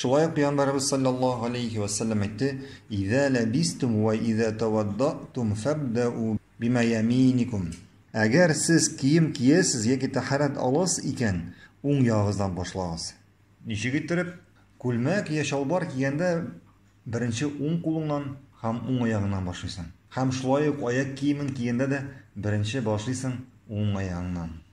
Шулай ук Пәйгамбәрбез саллаллаһу алейхи ва сәлләм әйтте: "Иза лабистум ва иза таваддатум фабдау бима яминикум." Әгәр сіз киім киесіз, яки тахарат алыс икән, уң ягыздан башлагыз. Ничек иттереп? Күлмәк я бар кигәндә беренче уң кулыңнан һәм оң аягыңнан башлыйсың. Хам шулай аяқ киімін киемен де бірінші беренче оң уң